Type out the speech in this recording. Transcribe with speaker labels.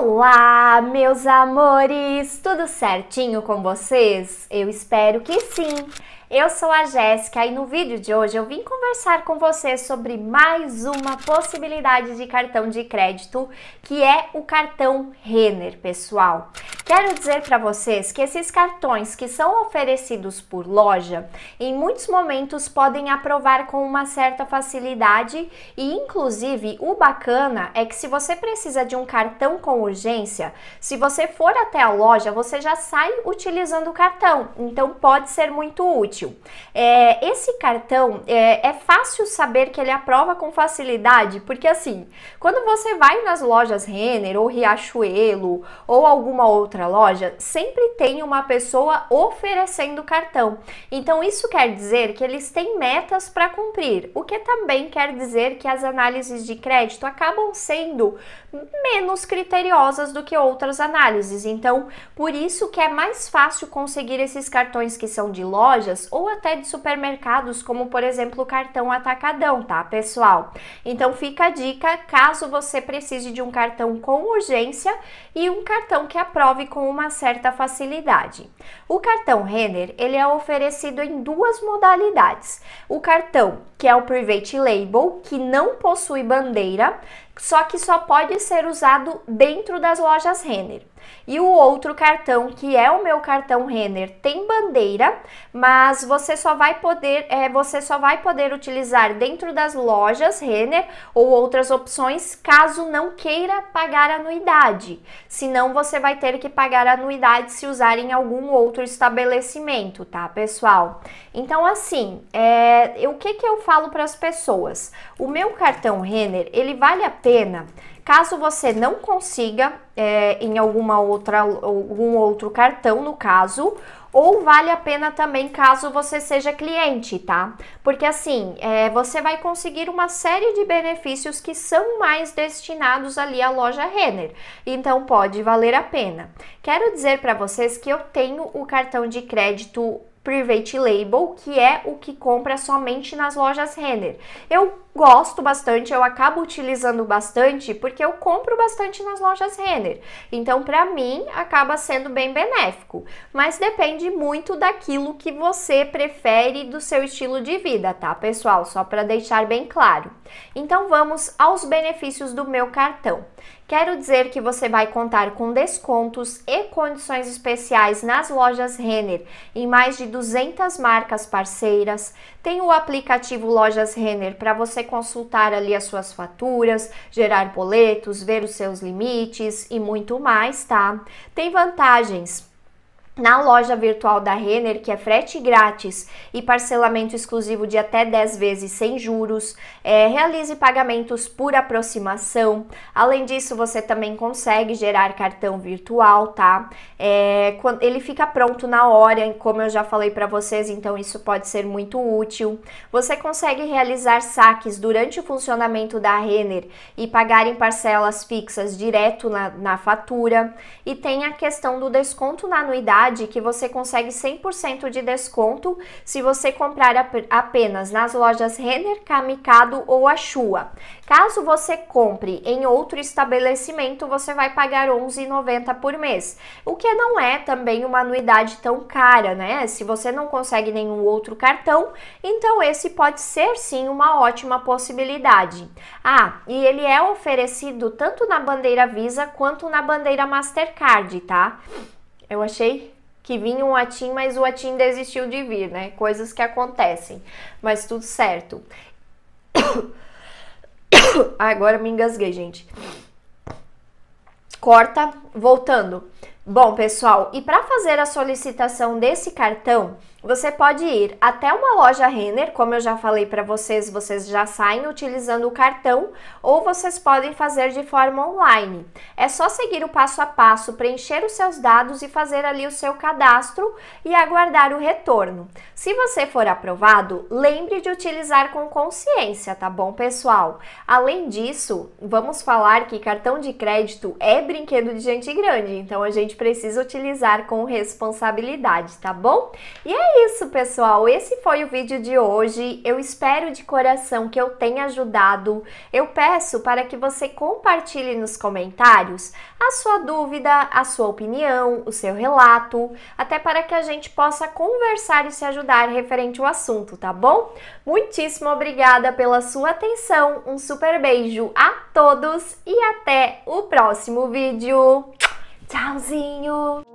Speaker 1: Olá, meus amores! Tudo certinho com vocês? Eu espero que sim! Eu sou a Jéssica e no vídeo de hoje eu vim conversar com vocês sobre mais uma possibilidade de cartão de crédito, que é o cartão Renner, pessoal. Quero dizer para vocês que esses cartões que são oferecidos por loja, em muitos momentos podem aprovar com uma certa facilidade e inclusive o bacana é que se você precisa de um cartão com urgência, se você for até a loja, você já sai utilizando o cartão, então pode ser muito útil. É, esse cartão é, é fácil saber que ele aprova com facilidade, porque assim, quando você vai nas lojas Renner ou Riachuelo ou alguma outra outra loja, sempre tem uma pessoa oferecendo cartão. Então isso quer dizer que eles têm metas para cumprir, o que também quer dizer que as análises de crédito acabam sendo menos criteriosas do que outras análises. Então, por isso que é mais fácil conseguir esses cartões que são de lojas ou até de supermercados, como por exemplo o cartão Atacadão, tá, pessoal? Então fica a dica caso você precise de um cartão com urgência e um cartão que aprove com uma certa facilidade. O cartão Renner, ele é oferecido em duas modalidades. O cartão, que é o private label, que não possui bandeira, só que só pode ser usado dentro das lojas Renner. E o outro cartão, que é o meu cartão Renner, tem bandeira, mas você só vai poder, é, você só vai poder utilizar dentro das lojas Renner ou outras opções, caso não queira pagar anuidade. Senão você vai ter que pagar anuidade se usar em algum outro estabelecimento, tá, pessoal? Então assim, é, o que que eu falo para as pessoas? O meu cartão Renner, ele vale a pena Caso você não consiga é, em alguma outra, algum outro cartão, no caso, ou vale a pena também caso você seja cliente, tá? Porque assim, é, você vai conseguir uma série de benefícios que são mais destinados ali à loja Renner, então pode valer a pena. Quero dizer para vocês que eu tenho o cartão de crédito Private Label, que é o que compra somente nas lojas Renner. Eu gosto bastante, eu acabo utilizando bastante porque eu compro bastante nas lojas Renner. Então, para mim, acaba sendo bem benéfico. Mas depende muito daquilo que você prefere do seu estilo de vida, tá, pessoal? Só para deixar bem claro. Então, vamos aos benefícios do meu cartão. Quero dizer que você vai contar com descontos e condições especiais nas lojas Renner em mais de 200 marcas parceiras. Tem o aplicativo Lojas Renner para você consultar ali as suas faturas, gerar boletos, ver os seus limites e muito mais, tá? Tem vantagens na loja virtual da Renner, que é frete grátis e parcelamento exclusivo de até 10 vezes sem juros, é, realize pagamentos por aproximação. Além disso, você também consegue gerar cartão virtual, tá? É, ele fica pronto na hora, como eu já falei para vocês, então isso pode ser muito útil. Você consegue realizar saques durante o funcionamento da Renner e pagar em parcelas fixas direto na, na fatura. E tem a questão do desconto na anuidade que você consegue 100% de desconto se você comprar ap apenas nas lojas Renner, Kamikado ou Achua. Caso você compre em outro estabelecimento, você vai pagar R$ 11,90 por mês, o que não é também uma anuidade tão cara, né? Se você não consegue nenhum outro cartão, então esse pode ser sim uma ótima possibilidade. Ah, e ele é oferecido tanto na bandeira Visa quanto na bandeira Mastercard, tá? Eu achei que vinha um Atim, mas o Atim desistiu de vir, né? Coisas que acontecem, mas tudo certo. Agora me engasguei, gente. Corta, voltando. Bom, pessoal, e para fazer a solicitação desse cartão, você pode ir até uma loja Renner, como eu já falei para vocês, vocês já saem utilizando o cartão, ou vocês podem fazer de forma online. É só seguir o passo a passo, preencher os seus dados e fazer ali o seu cadastro e aguardar o retorno. Se você for aprovado, lembre de utilizar com consciência, tá bom, pessoal? Além disso, vamos falar que cartão de crédito é brinquedo de gente grande, então a gente precisa utilizar com responsabilidade, tá bom? E é é isso, pessoal. Esse foi o vídeo de hoje. Eu espero de coração que eu tenha ajudado. Eu peço para que você compartilhe nos comentários a sua dúvida, a sua opinião, o seu relato, até para que a gente possa conversar e se ajudar referente ao assunto, tá bom? Muitíssimo obrigada pela sua atenção. Um super beijo a todos e até o próximo vídeo. Tchauzinho!